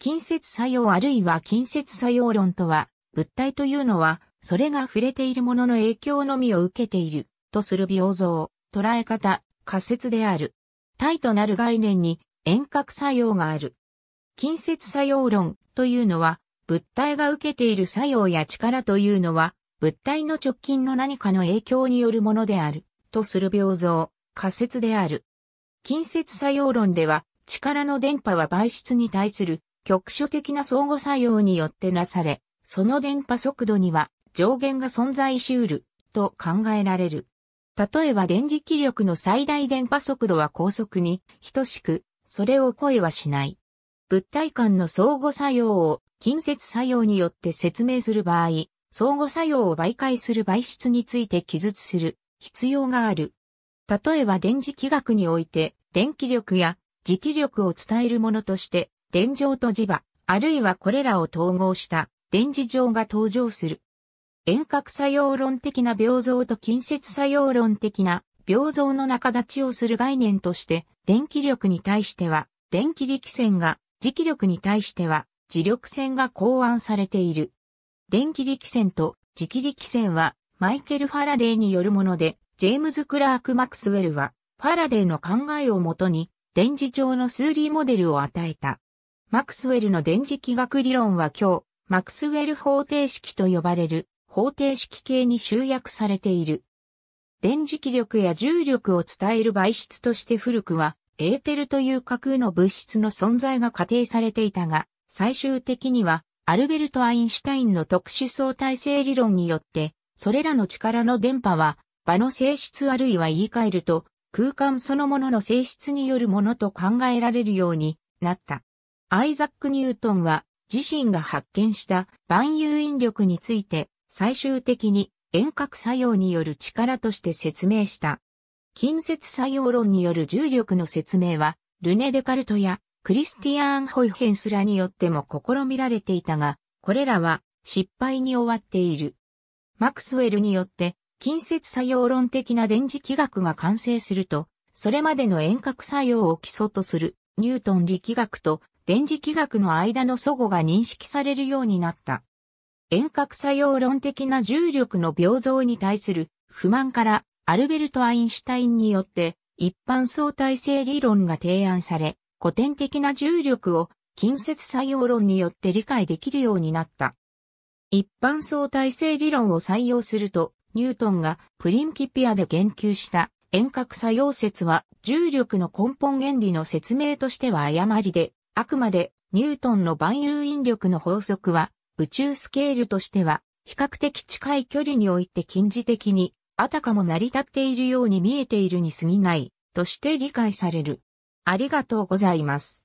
近接作用あるいは近接作用論とは、物体というのは、それが触れているものの影響のみを受けている、とする病像、捉え方、仮説である。体となる概念に遠隔作用がある。近接作用論というのは、物体が受けている作用や力というのは、物体の直近の何かの影響によるものである、とする病像、仮説である。近接作用論では、力の電波は媒質に対する局所的な相互作用によってなされ、その電波速度には上限が存在しうると考えられる。例えば電磁気力の最大電波速度は高速に等しく、それを声はしない。物体間の相互作用を近接作用によって説明する場合、相互作用を媒介する媒質について記述する必要がある。例えば電磁気学において電気力や磁気力を伝えるものとして電場と磁場、あるいはこれらを統合した電磁場が登場する。遠隔作用論的な病像と近接作用論的な病像の中立ちをする概念として、電気力に対しては、電気力線が、磁気力に対しては、磁力線が考案されている。電気力線と磁気力線は、マイケル・ファラデーによるもので、ジェームズ・クラーク・マクスウェルは、ファラデーの考えをもとに、電磁場の数理モデルを与えた。マクスウェルの電磁気学理論は今日、マクスウェル方程式と呼ばれる方程式系に集約されている。電磁気力や重力を伝える媒質として古くは、エーテルという架空の物質の存在が仮定されていたが、最終的には、アルベルト・アインシュタインの特殊相対性理論によって、それらの力の電波は、場の性質あるいは言い換えると、空間そのものの性質によるものと考えられるようになった。アイザック・ニュートンは自身が発見した万有引力について最終的に遠隔作用による力として説明した。近接作用論による重力の説明はルネ・デカルトやクリスティアーン・ホイヘンスらによっても試みられていたが、これらは失敗に終わっている。マクスウェルによって近接作用論的な電磁気学が完成すると、それまでの遠隔作用を基礎とするニュートン力学と電磁気学の間の祖語が認識されるようになった。遠隔作用論的な重力の病像に対する不満からアルベルト・アインシュタインによって一般相対性理論が提案され、古典的な重力を近接作用論によって理解できるようになった。一般相対性理論を採用すると、ニュートンがプリンキピアで言及した遠隔作用説は重力の根本原理の説明としては誤りで、あくまでニュートンの万有引力の法則は宇宙スケールとしては比較的近い距離において近似的にあたかも成り立っているように見えているに過ぎないとして理解される。ありがとうございます。